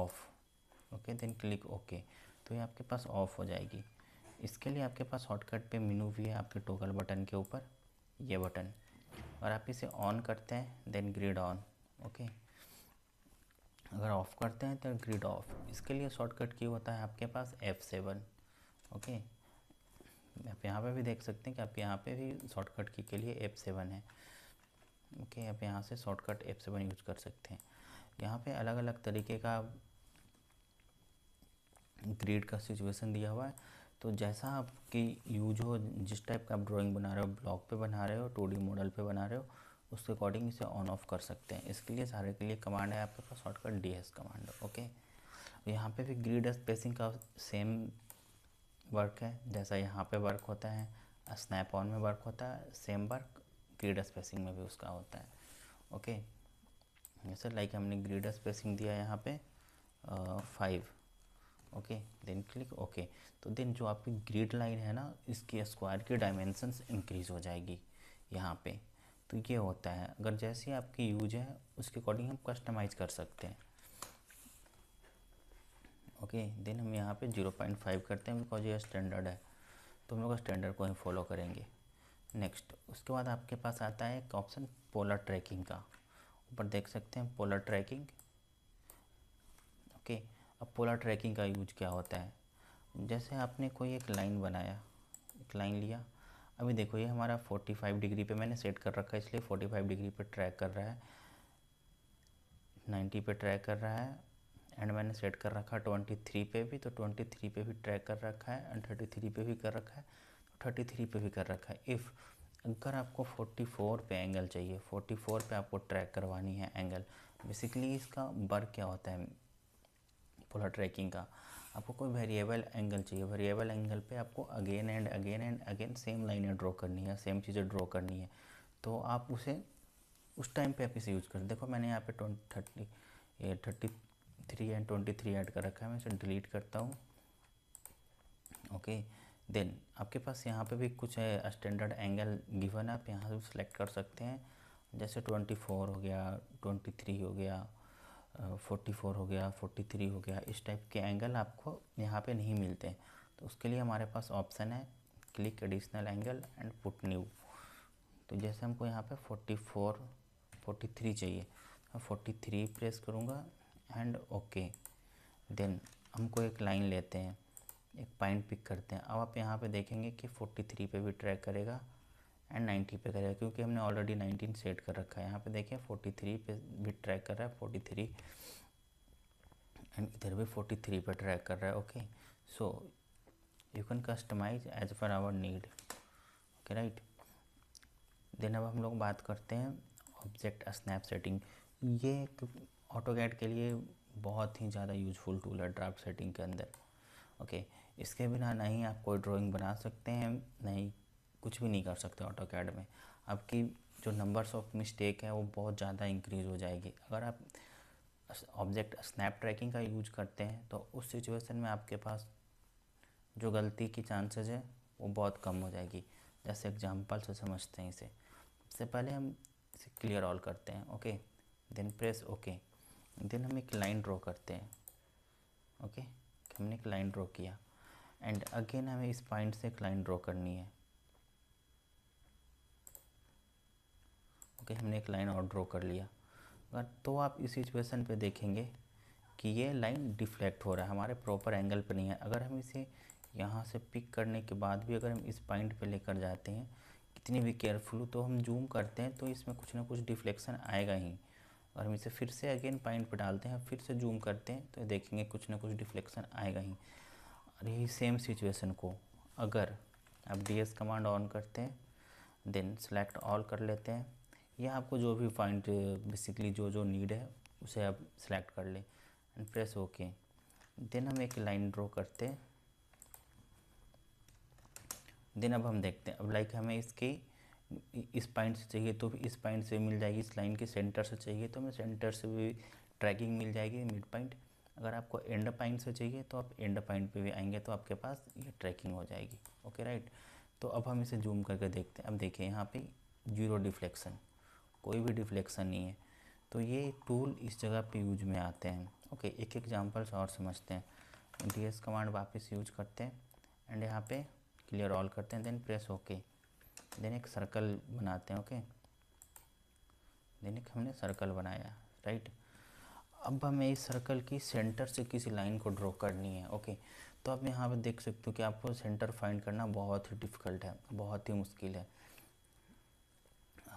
Of okay then click okay तो ये आपके पास ऑफ हो जाएगी इसके लिए आपके पास शॉर्टकट पे मेनू भी है आपके टोगल बटन के ऊपर ये बटन और आप इसे ऑन करते हैं देन ग्रिड ऑन ओके अगर ऑफ़ करते हैं तो ग्रिड ऑफ इसके लिए शॉर्टकट की होता है आपके पास एफ सेवन ओके आप यहाँ पे भी देख सकते हैं कि आप यहाँ पे भी शॉर्टकट की के लिए एफ सेवन है ओके आप यहाँ से शॉर्टकट एफ सेवन यूज कर सकते हैं यहाँ पे अलग अलग तरीके का ग्रेड का सिचुएशन दिया हुआ है तो जैसा आपकी यूज हो जिस टाइप का आप ड्राइंग बना रहे हो ब्लॉक पे बना रहे हो टू मॉडल पे बना रहे हो उसके अकॉर्डिंग इसे ऑन ऑफ कर सकते हैं इसके लिए सारे के लिए कमांड है आपके पास shortcut D S command okay यहाँ पे भी ग्रीड स्पेसिंग का सेम वर्क है जैसा यहाँ पे वर्क होता है स्नैप ऑन में वर्क होता है सेम वर्क ग्रीड स्पेसिंग में भी उसका होता है ओके सर लाइक हमने ग्रीड स्पेसिंग दिया यहाँ पे five okay then click okay तो देन जो आपकी ग्रिड लाइन है ना इसके स्क्वायर की डायमेंशंस इंक्रीज हो जाएगी यहाँ पे तो ये होता है अगर जैसे आपकी यूज है उसके अकॉर्डिंग हम कस्टमाइज कर सकते हैं ओके देन हम यहाँ पे जीरो पॉइंट फाइव करते हैं बिकॉज ये स्टैंडर्ड है तो हम लोग स्टैंडर्ड को ही फॉलो करेंगे नेक्स्ट उसके बाद आपके पास आता है एक ऑप्शन पोलर ट्रैकिंग का ऊपर देख सकते हैं पोलर ट्रैकिंग ओके okay. अब पोलर ट्रैकिंग का यूज क्या होता है जैसे आपने कोई एक लाइन बनाया एक लाइन लिया अभी देखो ये हमारा 45 डिग्री पे मैंने सेट कर रखा है इसलिए 45 डिग्री पे ट्रैक कर रहा है 90 पे ट्रैक कर रहा है एंड मैंने सेट कर रखा 23 पे भी तो 23 पे भी ट्रैक कर रखा है एंड थर्टी पे भी कर रखा है तो 33 पे भी कर रखा है इफ़ अगर आपको 44 पे एंगल चाहिए 44 पे आपको ट्रैक करवानी है एंगल बेसिकली इसका वर्क क्या होता है एग्जाम्पल ट्रैकिंग का आपको कोई वेरिएबल एंगल चाहिए वेरिएबल एंगल पे आपको again and again and again same लाइनें ड्रॉ करनी है सेम चीज़ें ड्रॉ करनी है तो आप उसे उस टाइम पे आप इसे यूज़ कर देखो मैंने यहाँ पे ट्वेंटी थर्टी ये thirty three and twenty three add कर रखा है मैं इसे डिलीट करता हूँ ओके देन आपके पास यहाँ पे भी कुछ स्टैंडर्ड एंगल गिवन आप यहाँ से सेलेक्ट कर सकते हैं जैसे ट्वेंटी फोर हो गया ट्वेंटी थ्री हो गया फोर्टी फोर हो गया फोर्टी थ्री हो गया इस टाइप के एंगल आपको यहाँ पे नहीं मिलते तो उसके लिए हमारे पास ऑप्शन है click additional angle and put new तो जैसे हमको यहाँ पे फोर्टी फोर फोर्टी थ्री चाहिए मैं तो फोर्टी थ्री प्रेस करूँगा एंड ओके देन हमको एक लाइन लेते हैं एक पॉइंट पिक करते हैं अब आप यहाँ पे देखेंगे कि 43 पे भी ट्रैक करेगा एंड 90 पे करेगा क्योंकि हमने ऑलरेडी 19 सेट कर रखा है यहाँ पे देखिए 43 पे भी ट्रैक कर रहा है 43 एंड इधर भी 43 पे ट्रैक कर रहा है okay so you can customize as per our need okay right then अब हम लोग बात करते हैं ऑब्जेक्ट स्नैप सेटिंग ये ऑटो गैड के लिए बहुत ही ज़्यादा यूजफुल टूल है ड्राफ्ट सेटिंग के अंदर ओके okay, इसके बिना नहीं आप कोई ड्राइंग बना सकते हैं नहीं कुछ भी नहीं कर सकते ऑटो कैड में आपकी जो नंबर्स ऑफ मिस्टेक है वो बहुत ज़्यादा इंक्रीज़ हो जाएगी अगर आप ऑब्जेक्ट स्नैप ट्रैकिंग का यूज करते हैं तो उस सिचुएशन में आपके पास जो गलती की चांसेस है वो बहुत कम हो जाएगी जैसे एग्जाम्पल से समझते हैं इसे सबसे पहले हम इसे क्लियर ऑल करते हैं okay then press okay then हम एक लाइन ड्रॉ करते हैं ओके हमने एक लाइन ड्रॉ किया एंड अगेन हमें इस पॉइंट से एक लाइन ड्रॉ करनी है ओके हमने एक लाइन और ड्रॉ कर लिया अगर तो आप इस सिचुएशन पे देखेंगे कि ये लाइन डिफ्लेक्ट हो रहा है हमारे प्रॉपर एंगल पे नहीं है अगर हम इसे यहाँ से पिक करने के बाद भी अगर हम इस पॉइंट पे लेकर जाते हैं कितनी भी केयरफुल तो हम जूम करते हैं तो इसमें कुछ ना कुछ डिफ्लेक्शन आएगा ही और हम इसे फिर से अगेन पॉइंट पर डालते हैं फिर से जूम करते हैं तो देखेंगे कुछ ना कुछ डिफ्लेक्शन आएगा ही और यही सेम सिचुएशन को अगर आप डी कमांड ऑन करते हैं देन सेलेक्ट ऑल कर लेते हैं या आपको जो भी पॉइंट बेसिकली जो जो नीड है उसे आप सिलेक्ट कर लें एंड प्रेस ओके देन हम एक लाइन ड्रॉ करते हैं देन अब हम देखते हैं अब लाइक हमें इसकी इस पॉइंट से चाहिए तो इस पॉइंट से मिल जाएगी इस लाइन के सेंटर से चाहिए तो हमें सेंटर से भी ट्रैकिंग मिल जाएगी मिड पॉइंट अगर आपको एंड पॉइंट से चाहिए तो आप एंड पॉइंट पे भी आएंगे तो आपके पास ये ट्रैकिंग हो जाएगी ओके राइट तो अब हम इसे जूम करके देखते हैं अब देखिए यहाँ पे जीरो डिफ्लेक्शन कोई भी डिफ्लेक्शन नहीं है तो ये टूल इस जगह पे यूज में आते हैं ओके एक से और समझते हैं डी एस कमांड वापस यूज करते हैं एंड यहाँ पे क्लियर ऑल करते हैं देन प्रेस ओके देन एक सर्कल बनाते हैं ओके देन एक हमने सर्कल बनाया राइट अब हमें इस सर्कल की सेंटर से किसी लाइन को ड्रॉ करनी है ओके तो आप यहाँ पर देख सकते हो कि आपको सेंटर फाइंड करना बहुत ही डिफ़िकल्ट है बहुत ही मुश्किल है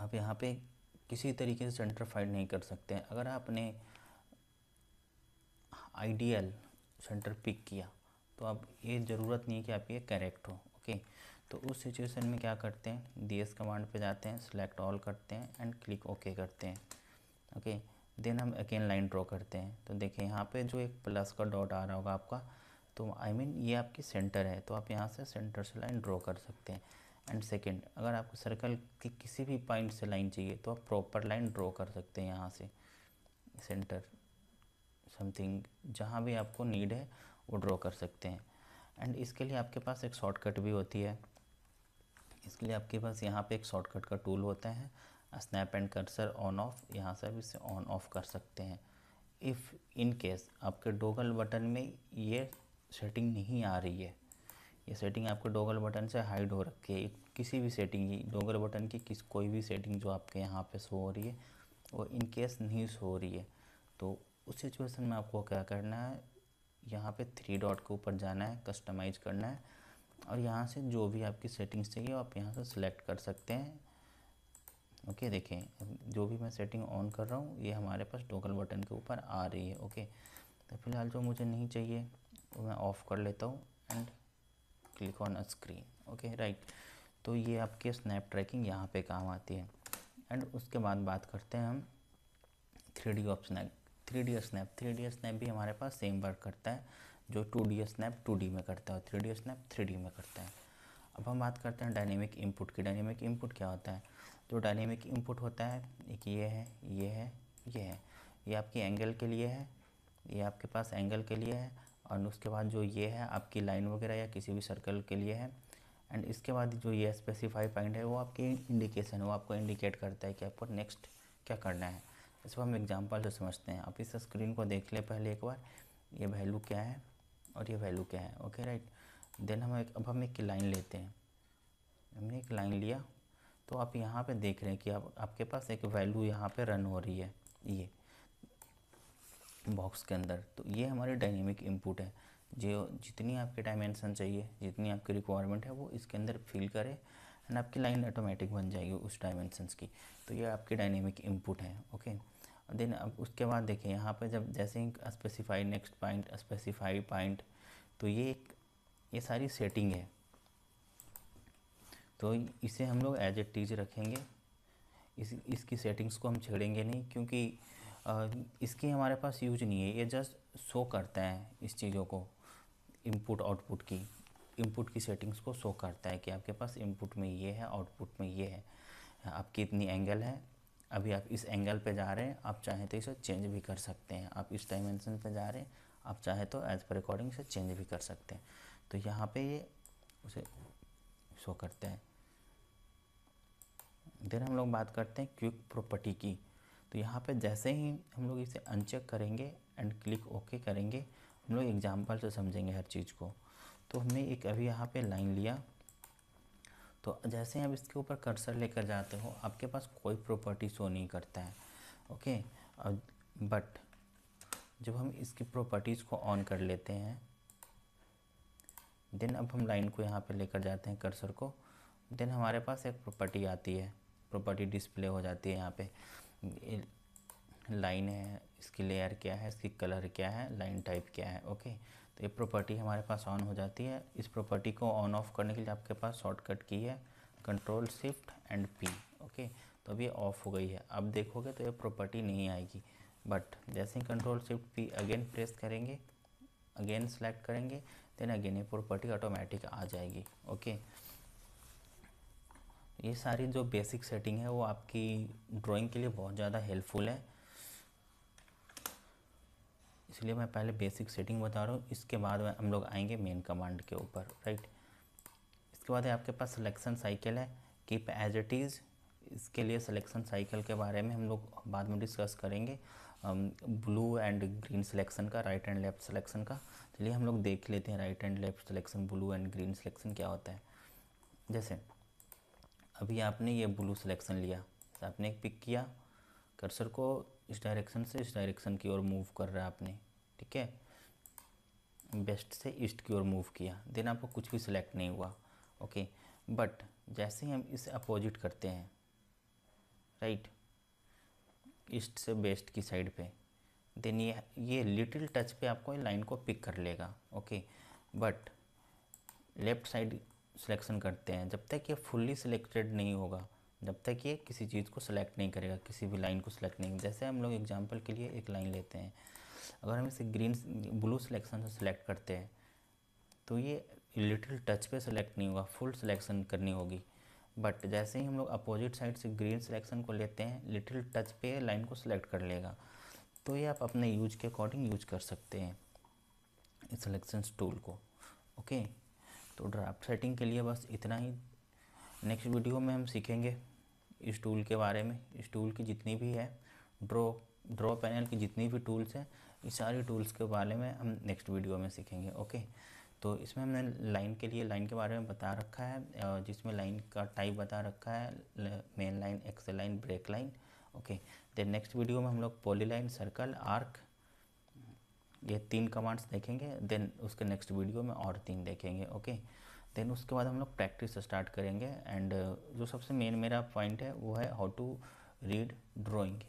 आप यहाँ पे किसी तरीके से सेंट्रफाइड नहीं कर सकते हैं अगर आपने आइडियल सेंटर पिक किया तो अब ये ज़रूरत नहीं है कि आप ये करेक्ट हो ओके तो उस सिचुएशन में क्या करते हैं डी एस कमांड पे जाते हैं सिलेक्ट ऑल करते हैं एंड क्लिक ओके करते हैं ओके देन हम अगेन लाइन ड्रॉ करते हैं तो देखिए यहाँ पे जो एक प्लस का डॉट आ रहा होगा आपका तो आई I मीन mean, ये आपकी सेंटर है तो आप यहाँ से सेंटर से लाइन ड्रॉ कर सकते हैं एंड सेकेंड अगर आपको सर्कल के किसी भी पॉइंट से लाइन चाहिए तो आप प्रॉपर लाइन ड्रॉ कर सकते हैं यहाँ से सेंटर समथिंग जहाँ भी आपको नीड है वो ड्रॉ कर सकते हैं एंड इसके लिए आपके पास एक शॉर्टकट भी होती है इसके लिए आपके पास यहाँ पे एक शॉर्टकट का टूल होता है snap and cursor on off यहाँ से आप इसे ऑन ऑफ कर सकते हैं इफ़ इन केस आपके डोगल बटन में ये सेटिंग नहीं आ रही है ये सेटिंग आपके डोगल बटन से हाइड हो रखी है किसी भी सेटिंग की डोगल बटन की किस कोई भी सेटिंग जो आपके यहाँ पे शो हो रही है वो इन केस नहीं शो हो रही है तो उस सिचुएशन में आपको क्या करना है यहाँ पे थ्री डॉट के ऊपर जाना है कस्टमाइज करना है और यहाँ से जो भी आपकी सेटिंग्स चाहिए आप यहाँ से सिलेक्ट कर सकते हैं ओके देखें जो भी मैं सेटिंग ऑन कर रहा हूँ ये हमारे पास डोगल बटन के ऊपर आ रही है ओके तो फिलहाल जो मुझे नहीं चाहिए वो मैं ऑफ़ कर लेता हूँ and click on screen okay right तो ये आपके स्नैप ट्रैकिंग यहाँ पे काम आती है एंड उसके बाद बात करते हैं हम three D of snap three D snap three D snap भी हमारे पास सेम वर्क करता है जो two D snap two D में करता है three D snap three D में करता है अब हम बात करते हैं डायनेमिक इनपुट की डायनेमिक इनपुट क्या होता है तो डायनेमिक इनपुट होता है एक ये है ये है ये है ये आपकी एंगल के लिए है ये आपके पास एंगल के लिए है और उसके बाद जो ये है आपकी लाइन वगैरह या किसी भी सर्कल के लिए है एंड इसके बाद जो ये स्पेसिफाई पॉइंट है वो आपकी इंडिकेशन है वो आपको इंडिकेट करता है कि आपको नेक्स्ट क्या करना है पर हम एग्जाम्पल से समझते हैं आप इस स्क्रीन को देख ले पहले एक बार ये वैल्यू क्या है और ये वैल्यू क्या है ओके राइट देन हम एक अब हम एक लाइन लेते हैं हमने एक लाइन लिया तो आप यहाँ पे देख रहे हैं कि आप आपके पास एक वैल्यू यहाँ पे रन हो रही है ये बॉक्स के अंदर तो ये हमारे डायनेमिक इनपुट है जो जितनी आपके डायमेंशन चाहिए जितनी आपकी रिक्वायरमेंट है वो इसके अंदर फिल करें एंड आपकी लाइन ऑटोमेटिक बन जाएगी उस डायमेंशंस की तो ये आपके डायनेमिक इनपुट हैं ओके देन अब उसके बाद देखें यहाँ पर जब जैसे ही specify next point specify point तो ये एक ये सारी सेटिंग है तो इसे हम लोग एज ए टीज रखेंगे इस इसकी सेटिंग्स को हम छेड़ेंगे नहीं क्योंकि इसकी हमारे पास यूज नहीं है ये जस्ट शो करता है इस चीज़ों को इनपुट आउटपुट की इनपुट की सेटिंग्स को शो करता है कि आपके पास इनपुट में ये है आउटपुट में ये है आपकी इतनी एंगल है अभी आप इस एंगल पे जा रहे हैं आप चाहें तो इसे चेंज भी कर सकते हैं आप इस डायमेंशन पे जा रहे हैं आप चाहे तो एज पर रिकॉर्डिंग इसे चेंज भी कर सकते हैं तो यहाँ पे ये उसे शो करते हैं देन हम लोग बात करते हैं क्विक प्रॉपर्टी की तो यहाँ पे जैसे ही हम लोग इसे अनचेक करेंगे एंड क्लिक ओके करेंगे हम लोग एग्जाम्पल से समझेंगे हर चीज़ को तो हमने एक अभी यहाँ पे लाइन लिया तो जैसे आप इसके ऊपर कर्सर लेकर जाते हो आपके पास कोई प्रॉपर्टी शो नहीं करता है ओके और बट जब हम इसकी प्रॉपर्टीज़ को ऑन कर लेते हैं देन अब हम लाइन को यहाँ पे लेकर जाते हैं कर्सर को देन हमारे पास एक प्रॉपर्टी आती है प्रॉपर्टी डिस्प्ले हो जाती है यहाँ पे लाइन है इसकी लेयर क्या है इसकी कलर क्या है लाइन टाइप क्या है ओके तो ये प्रॉपर्टी हमारे पास ऑन हो जाती है इस प्रॉपर्टी को ऑन ऑफ करने के लिए आपके पास शॉर्टकट की है control shift and P okay तो अब ये ऑफ हो गई है अब देखोगे तो ये प्रॉपर्टी नहीं आएगी बट जैसे ही control shift P again press करेंगे अगेन सेलेक्ट करेंगे देन अगेन ये प्रॉपर्टी ऑटोमेटिक आ जाएगी ओके okay? ये सारी जो बेसिक सेटिंग है वो आपकी ड्राइंग के लिए बहुत ज़्यादा हेल्पफुल है इसलिए मैं पहले बेसिक सेटिंग बता रहा हूँ इसके बाद हम लोग आएंगे मेन कमांड के ऊपर राइट इसके बाद आपके पास सिलेक्शन साइकिल है कीप एज इट इज़ इसके लिए सिलेक्शन साइकिल के बारे में हम लोग बाद में डिस्कस करेंगे ब्लू एंड ग्रीन सिलेक्शन का राइट एंड लेफ्ट सिलेक्शन का चलिए हम लोग देख लेते हैं right and left selection blue and green selection क्या होता है जैसे अभी आपने ये ब्लू सिलेक्शन लिया तो आपने एक पिक किया कर्सर को इस डायरेक्शन से इस डायरेक्शन की ओर मूव कर रहा है आपने ठीक है वेस्ट से ईस्ट की ओर मूव किया देन आपको कुछ भी सिलेक्ट नहीं हुआ ओके बट जैसे ही हम इसे अपोजिट करते हैं राइट ईस्ट से वेस्ट की साइड पे देन ये ये लिटिल टच पे आपको लाइन को पिक कर लेगा okay but left side selection करते हैं जब तक ये फुल्ली सिलेक्टेड नहीं होगा जब तक ये किसी चीज़ को सिलेक्ट नहीं करेगा किसी भी लाइन को सिलेक्ट नहीं जैसे हम लोग एग्जाम्पल के लिए एक लाइन लेते हैं अगर हम इसे ग्रीन ब्लू सिलेक्शन से सिलेक्ट करते हैं तो ये लिटिल टच पे सिलेक्ट नहीं होगा फुल सिलेक्शन करनी होगी बट जैसे ही हम लोग अपोजिट साइड से ग्रीन सिलेक्शन को लेते हैं लिटिल टच पे लाइन को सिलेक्ट कर लेगा तो ये आप अपने यूज के अकॉर्डिंग यूज कर सकते हैं इस सिलेक्शन टूल को ओके तो ड्राफ्ट सेटिंग के लिए बस इतना ही नेक्स्ट वीडियो में हम सीखेंगे इस टूल के बारे में इस टूल की जितनी भी है ड्रॉ ड्रॉ पैनल की जितनी भी टूल्स हैं इस सारी टूल्स के बारे में हम नेक्स्ट वीडियो में सीखेंगे ओके तो इसमें हमने लाइन के लिए लाइन के बारे में बता रखा है जिसमें लाइन का टाइप बता रखा है main line axis line break line okay then next video में हम लोग पोली लाइन सर्कल आर्क ये तीन कमांड्स देखेंगे देन उसके नेक्स्ट वीडियो में और तीन देखेंगे ओके देन उसके बाद हम लोग प्रैक्टिस स्टार्ट करेंगे एंड uh, जो सबसे मेन मेरा पॉइंट है वो है how to read drawing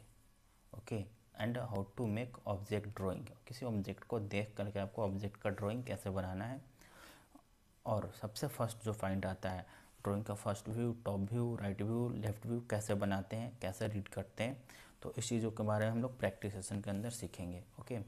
okay and how to make object drawing किसी ऑब्जेक्ट को देख करके आपको ऑब्जेक्ट का ड्राइंग कैसे बनाना है और सबसे फर्स्ट जो पॉइंट आता है ड्राइंग का first view top view right view left view कैसे बनाते हैं कैसे रीड करते हैं तो इस चीज़ों के बारे में हम लोग प्रैक्टिस सेशन के अंदर सीखेंगे ओके okay?